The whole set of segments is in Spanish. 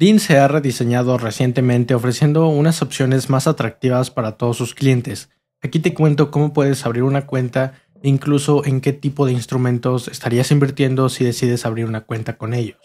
Dean se ha rediseñado recientemente ofreciendo unas opciones más atractivas para todos sus clientes. Aquí te cuento cómo puedes abrir una cuenta e incluso en qué tipo de instrumentos estarías invirtiendo si decides abrir una cuenta con ellos.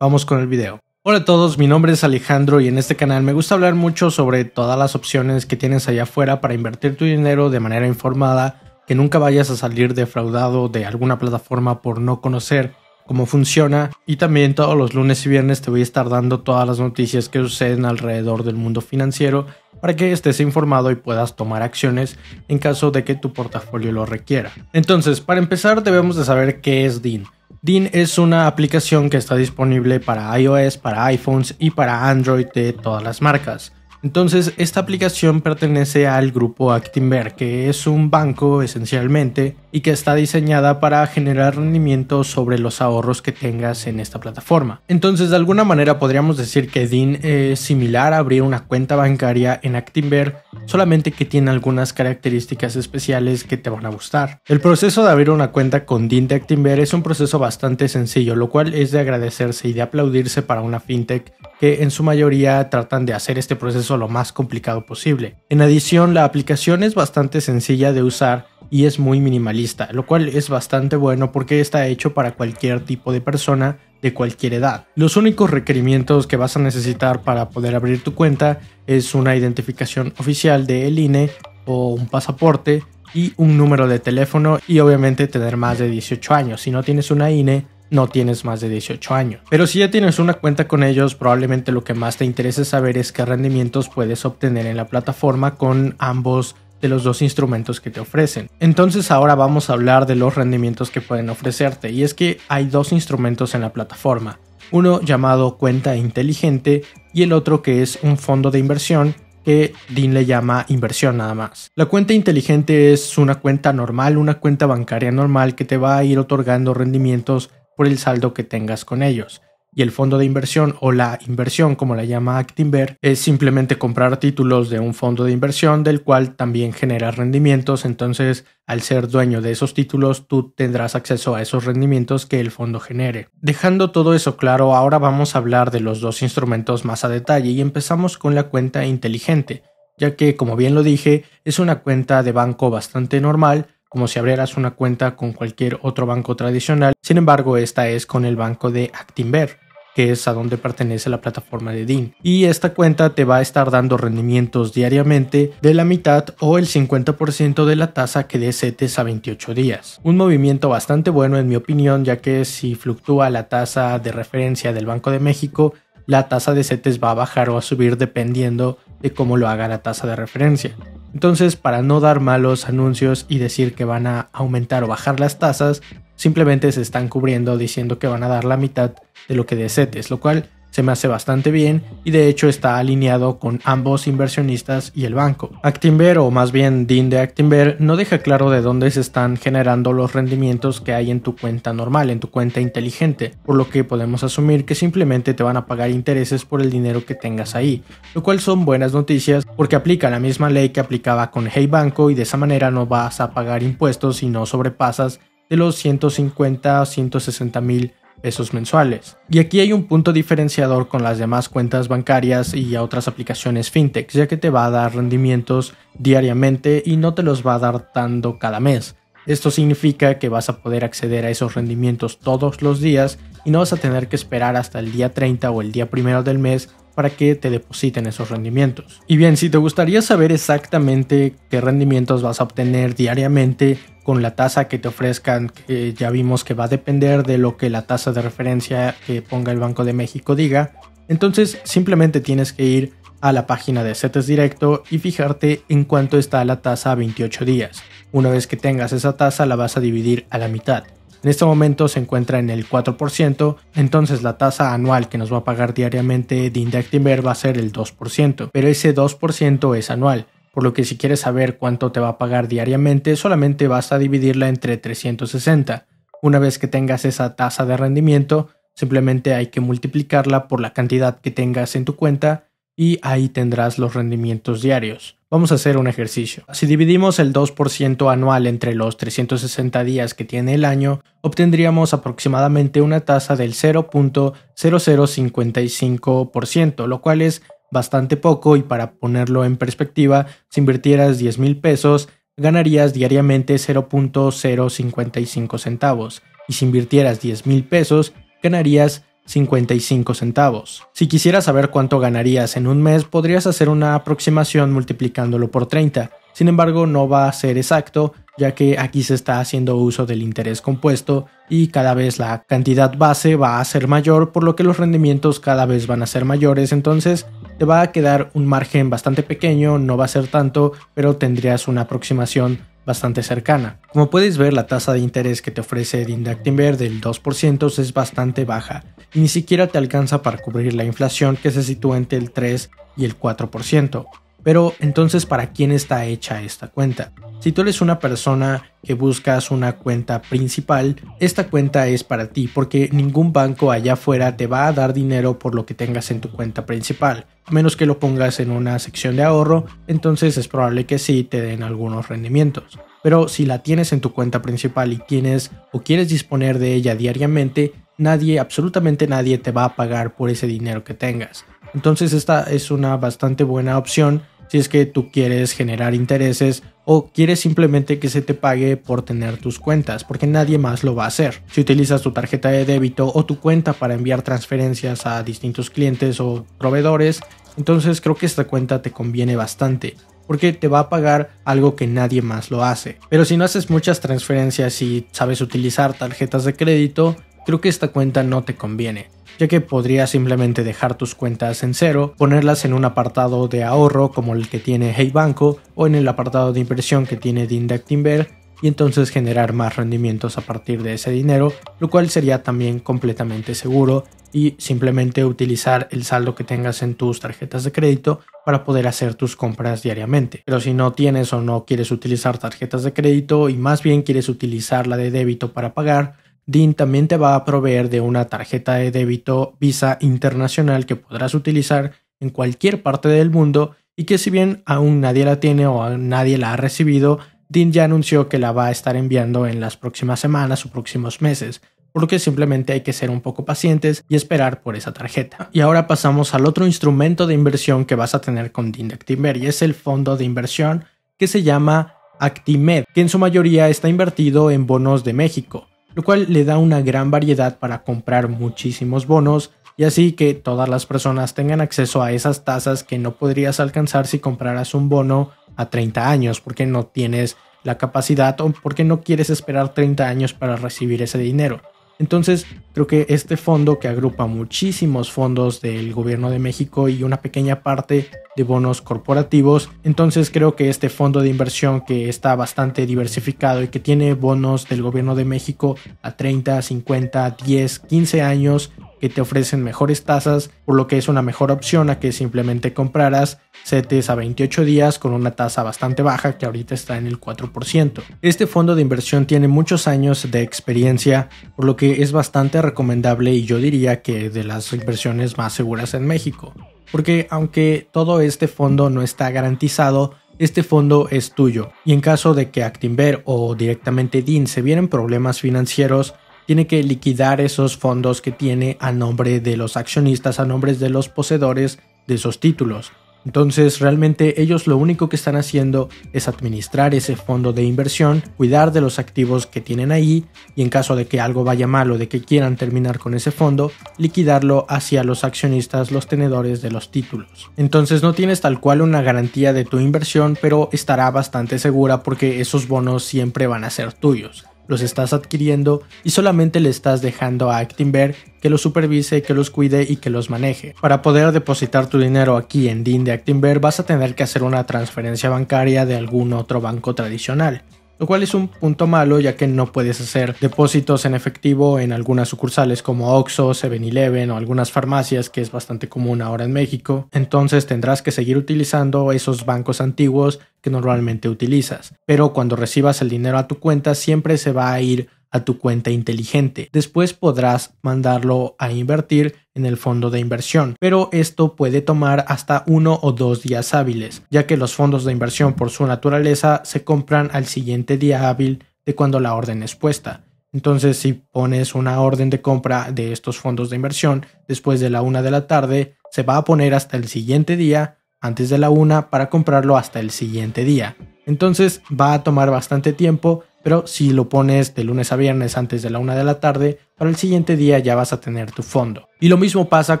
Vamos con el video. Hola a todos, mi nombre es Alejandro y en este canal me gusta hablar mucho sobre todas las opciones que tienes allá afuera para invertir tu dinero de manera informada, que nunca vayas a salir defraudado de alguna plataforma por no conocer cómo funciona. Y también todos los lunes y viernes te voy a estar dando todas las noticias que suceden alrededor del mundo financiero para que estés informado y puedas tomar acciones en caso de que tu portafolio lo requiera. Entonces, para empezar debemos de saber qué es DIN. DIN es una aplicación que está disponible para iOS, para iPhones y para Android de todas las marcas. Entonces, esta aplicación pertenece al grupo Actinver, que es un banco esencialmente y que está diseñada para generar rendimiento sobre los ahorros que tengas en esta plataforma. Entonces, de alguna manera podríamos decir que DIN es similar a abrir una cuenta bancaria en Actinver, solamente que tiene algunas características especiales que te van a gustar. El proceso de abrir una cuenta con DIN de Actinver es un proceso bastante sencillo, lo cual es de agradecerse y de aplaudirse para una fintech que en su mayoría tratan de hacer este proceso lo más complicado posible. En adición, la aplicación es bastante sencilla de usar y es muy minimalista, lo cual es bastante bueno porque está hecho para cualquier tipo de persona de cualquier edad. Los únicos requerimientos que vas a necesitar para poder abrir tu cuenta es una identificación oficial de INE o un pasaporte y un número de teléfono y obviamente tener más de 18 años. Si no tienes una INE, no tienes más de 18 años. Pero si ya tienes una cuenta con ellos, probablemente lo que más te interesa saber es qué rendimientos puedes obtener en la plataforma con ambos de los dos instrumentos que te ofrecen. Entonces ahora vamos a hablar de los rendimientos que pueden ofrecerte y es que hay dos instrumentos en la plataforma, uno llamado cuenta inteligente y el otro que es un fondo de inversión que Dean le llama inversión nada más. La cuenta inteligente es una cuenta normal, una cuenta bancaria normal que te va a ir otorgando rendimientos por el saldo que tengas con ellos. Y el fondo de inversión o la inversión, como la llama Actinver, es simplemente comprar títulos de un fondo de inversión del cual también genera rendimientos. Entonces, al ser dueño de esos títulos, tú tendrás acceso a esos rendimientos que el fondo genere. Dejando todo eso claro, ahora vamos a hablar de los dos instrumentos más a detalle y empezamos con la cuenta inteligente, ya que, como bien lo dije, es una cuenta de banco bastante normal como si abrieras una cuenta con cualquier otro banco tradicional, sin embargo esta es con el banco de Actinver, que es a donde pertenece la plataforma de DIN. Y esta cuenta te va a estar dando rendimientos diariamente de la mitad o el 50% de la tasa que de CETES a 28 días. Un movimiento bastante bueno en mi opinión, ya que si fluctúa la tasa de referencia del Banco de México, la tasa de setes va a bajar o a subir dependiendo de cómo lo haga la tasa de referencia. Entonces, para no dar malos anuncios y decir que van a aumentar o bajar las tasas, simplemente se están cubriendo diciendo que van a dar la mitad de lo que de lo cual se me hace bastante bien y de hecho está alineado con ambos inversionistas y el banco. Actinver o más bien Dean de Actinver no deja claro de dónde se están generando los rendimientos que hay en tu cuenta normal, en tu cuenta inteligente, por lo que podemos asumir que simplemente te van a pagar intereses por el dinero que tengas ahí, lo cual son buenas noticias porque aplica la misma ley que aplicaba con Hey Banco y de esa manera no vas a pagar impuestos si no sobrepasas de los 150 a 160 mil esos mensuales. Y aquí hay un punto diferenciador con las demás cuentas bancarias y otras aplicaciones fintech, ya que te va a dar rendimientos diariamente y no te los va a dar tanto cada mes. Esto significa que vas a poder acceder a esos rendimientos todos los días y no vas a tener que esperar hasta el día 30 o el día primero del mes para que te depositen esos rendimientos. Y bien, si te gustaría saber exactamente qué rendimientos vas a obtener diariamente con la tasa que te ofrezcan, que ya vimos que va a depender de lo que la tasa de referencia que ponga el Banco de México diga, entonces simplemente tienes que ir a la página de CETES Directo y fijarte en cuánto está la tasa a 28 días. Una vez que tengas esa tasa la vas a dividir a la mitad. En este momento se encuentra en el 4%, entonces la tasa anual que nos va a pagar diariamente de va a ser el 2%, pero ese 2% es anual. Por lo que si quieres saber cuánto te va a pagar diariamente, solamente vas a dividirla entre 360. Una vez que tengas esa tasa de rendimiento, simplemente hay que multiplicarla por la cantidad que tengas en tu cuenta y ahí tendrás los rendimientos diarios. Vamos a hacer un ejercicio. Si dividimos el 2% anual entre los 360 días que tiene el año, obtendríamos aproximadamente una tasa del 0.0055%, lo cual es bastante poco y para ponerlo en perspectiva, si invirtieras 10 mil pesos, ganarías diariamente 0.055 centavos y si invirtieras 10 mil pesos, ganarías 55 centavos. Si quisieras saber cuánto ganarías en un mes, podrías hacer una aproximación multiplicándolo por 30. Sin embargo, no va a ser exacto, ya que aquí se está haciendo uso del interés compuesto y cada vez la cantidad base va a ser mayor, por lo que los rendimientos cada vez van a ser mayores, entonces te va a quedar un margen bastante pequeño, no va a ser tanto, pero tendrías una aproximación bastante cercana. Como puedes ver, la tasa de interés que te ofrece Dindactinver del 2% es bastante baja ni siquiera te alcanza para cubrir la inflación que se sitúa entre el 3 y el 4%. Pero entonces, ¿para quién está hecha esta cuenta? Si tú eres una persona que buscas una cuenta principal, esta cuenta es para ti porque ningún banco allá afuera te va a dar dinero por lo que tengas en tu cuenta principal, a menos que lo pongas en una sección de ahorro, entonces es probable que sí te den algunos rendimientos. Pero si la tienes en tu cuenta principal y tienes o quieres disponer de ella diariamente, nadie, absolutamente nadie te va a pagar por ese dinero que tengas. Entonces esta es una bastante buena opción si es que tú quieres generar intereses o quieres simplemente que se te pague por tener tus cuentas, porque nadie más lo va a hacer. Si utilizas tu tarjeta de débito o tu cuenta para enviar transferencias a distintos clientes o proveedores, entonces creo que esta cuenta te conviene bastante porque te va a pagar algo que nadie más lo hace. Pero si no haces muchas transferencias y sabes utilizar tarjetas de crédito, creo que esta cuenta no te conviene, ya que podrías simplemente dejar tus cuentas en cero, ponerlas en un apartado de ahorro como el que tiene Hey Banco o en el apartado de inversión que tiene Dindactinver y entonces generar más rendimientos a partir de ese dinero, lo cual sería también completamente seguro y simplemente utilizar el saldo que tengas en tus tarjetas de crédito para poder hacer tus compras diariamente. Pero si no tienes o no quieres utilizar tarjetas de crédito y más bien quieres utilizar la de débito para pagar, DIN también te va a proveer de una tarjeta de débito Visa internacional que podrás utilizar en cualquier parte del mundo y que si bien aún nadie la tiene o nadie la ha recibido, Dean ya anunció que la va a estar enviando en las próximas semanas o próximos meses, porque simplemente hay que ser un poco pacientes y esperar por esa tarjeta. Y ahora pasamos al otro instrumento de inversión que vas a tener con Dean de Actimber y es el fondo de inversión que se llama Actimed, que en su mayoría está invertido en bonos de México lo cual le da una gran variedad para comprar muchísimos bonos y así que todas las personas tengan acceso a esas tasas que no podrías alcanzar si compraras un bono a 30 años porque no tienes la capacidad o porque no quieres esperar 30 años para recibir ese dinero. Entonces, creo que este fondo que agrupa muchísimos fondos del gobierno de México y una pequeña parte de bonos corporativos, entonces creo que este fondo de inversión que está bastante diversificado y que tiene bonos del gobierno de México a 30, 50, 10, 15 años que te ofrecen mejores tasas, por lo que es una mejor opción a que simplemente compraras CETES a 28 días con una tasa bastante baja que ahorita está en el 4%. Este fondo de inversión tiene muchos años de experiencia, por lo que es bastante recomendable y yo diría que de las inversiones más seguras en México. Porque aunque todo este fondo no está garantizado, este fondo es tuyo y en caso de que Actinver o directamente DIN se vienen problemas financieros, tiene que liquidar esos fondos que tiene a nombre de los accionistas, a nombre de los poseedores de esos títulos. Entonces realmente ellos lo único que están haciendo es administrar ese fondo de inversión, cuidar de los activos que tienen ahí y en caso de que algo vaya mal o de que quieran terminar con ese fondo, liquidarlo hacia los accionistas, los tenedores de los títulos. Entonces no tienes tal cual una garantía de tu inversión, pero estará bastante segura porque esos bonos siempre van a ser tuyos los estás adquiriendo y solamente le estás dejando a Actinver que los supervise, que los cuide y que los maneje. Para poder depositar tu dinero aquí en DIN de Actinver vas a tener que hacer una transferencia bancaria de algún otro banco tradicional lo cual es un punto malo ya que no puedes hacer depósitos en efectivo en algunas sucursales como Oxxo, 7-Eleven o algunas farmacias que es bastante común ahora en México, entonces tendrás que seguir utilizando esos bancos antiguos que normalmente utilizas, pero cuando recibas el dinero a tu cuenta siempre se va a ir a tu cuenta inteligente. Después podrás mandarlo a invertir en el fondo de inversión, pero esto puede tomar hasta uno o dos días hábiles, ya que los fondos de inversión por su naturaleza se compran al siguiente día hábil de cuando la orden es puesta. Entonces, si pones una orden de compra de estos fondos de inversión después de la una de la tarde, se va a poner hasta el siguiente día, antes de la una, para comprarlo hasta el siguiente día. Entonces, va a tomar bastante tiempo pero si lo pones de lunes a viernes antes de la una de la tarde, para el siguiente día ya vas a tener tu fondo. Y lo mismo pasa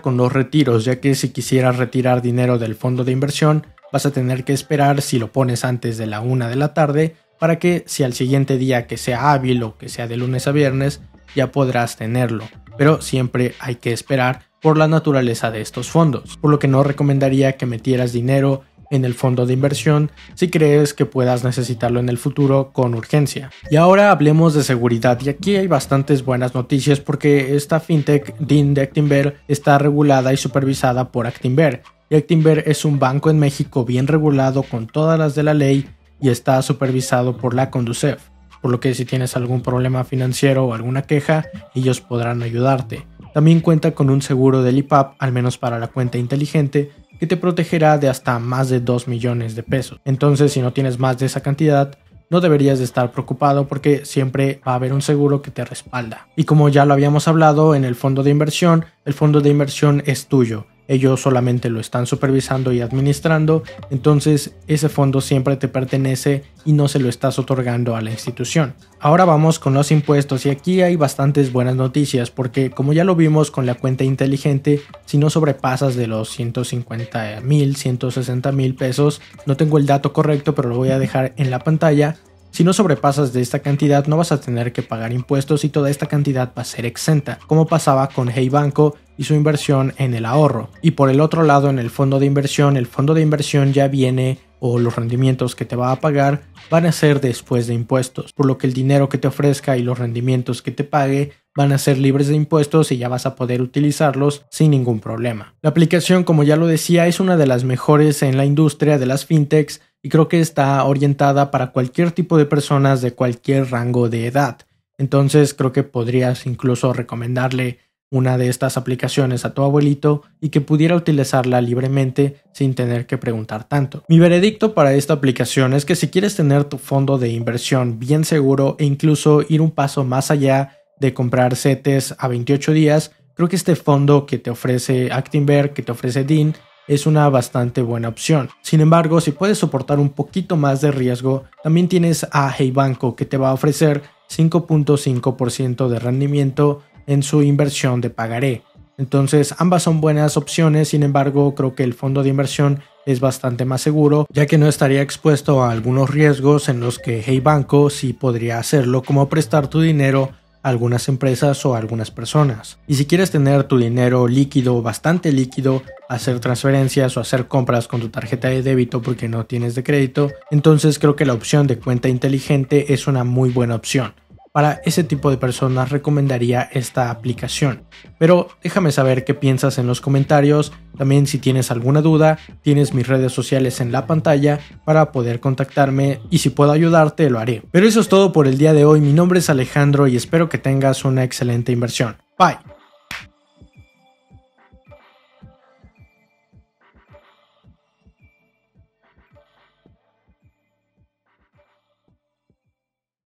con los retiros, ya que si quisieras retirar dinero del fondo de inversión, vas a tener que esperar si lo pones antes de la una de la tarde, para que si al siguiente día que sea hábil o que sea de lunes a viernes, ya podrás tenerlo. Pero siempre hay que esperar por la naturaleza de estos fondos, por lo que no recomendaría que metieras dinero en el fondo de inversión si crees que puedas necesitarlo en el futuro con urgencia. Y ahora hablemos de seguridad y aquí hay bastantes buenas noticias porque esta fintech DIN de Actinver está regulada y supervisada por Actinver. Y Actinver es un banco en México bien regulado con todas las de la ley y está supervisado por la Conducef, por lo que si tienes algún problema financiero o alguna queja, ellos podrán ayudarte. También cuenta con un seguro del IPAP, al menos para la cuenta inteligente, que te protegerá de hasta más de 2 millones de pesos. Entonces, si no tienes más de esa cantidad, no deberías de estar preocupado porque siempre va a haber un seguro que te respalda. Y como ya lo habíamos hablado en el fondo de inversión, el fondo de inversión es tuyo ellos solamente lo están supervisando y administrando, entonces ese fondo siempre te pertenece y no se lo estás otorgando a la institución. Ahora vamos con los impuestos y aquí hay bastantes buenas noticias porque como ya lo vimos con la cuenta inteligente, si no sobrepasas de los 150 mil, 160 mil pesos, no tengo el dato correcto pero lo voy a dejar en la pantalla, si no sobrepasas de esta cantidad, no vas a tener que pagar impuestos y toda esta cantidad va a ser exenta, como pasaba con Hey Banco y su inversión en el ahorro. Y por el otro lado, en el fondo de inversión, el fondo de inversión ya viene o los rendimientos que te va a pagar van a ser después de impuestos, por lo que el dinero que te ofrezca y los rendimientos que te pague van a ser libres de impuestos y ya vas a poder utilizarlos sin ningún problema. La aplicación, como ya lo decía, es una de las mejores en la industria de las fintechs y creo que está orientada para cualquier tipo de personas de cualquier rango de edad. Entonces creo que podrías incluso recomendarle una de estas aplicaciones a tu abuelito y que pudiera utilizarla libremente sin tener que preguntar tanto. Mi veredicto para esta aplicación es que si quieres tener tu fondo de inversión bien seguro e incluso ir un paso más allá de comprar CETES a 28 días, creo que este fondo que te ofrece Actinver, que te ofrece DEAN es una bastante buena opción. Sin embargo, si puedes soportar un poquito más de riesgo, también tienes a Hey Banco que te va a ofrecer 5.5% de rendimiento en su inversión de pagaré. Entonces, ambas son buenas opciones, sin embargo, creo que el fondo de inversión es bastante más seguro, ya que no estaría expuesto a algunos riesgos en los que Hey Banco sí podría hacerlo, como prestar tu dinero algunas empresas o algunas personas. Y si quieres tener tu dinero líquido, bastante líquido, hacer transferencias o hacer compras con tu tarjeta de débito porque no tienes de crédito, entonces creo que la opción de cuenta inteligente es una muy buena opción. Para ese tipo de personas recomendaría esta aplicación. Pero déjame saber qué piensas en los comentarios. También si tienes alguna duda, tienes mis redes sociales en la pantalla para poder contactarme y si puedo ayudarte lo haré. Pero eso es todo por el día de hoy. Mi nombre es Alejandro y espero que tengas una excelente inversión. Bye.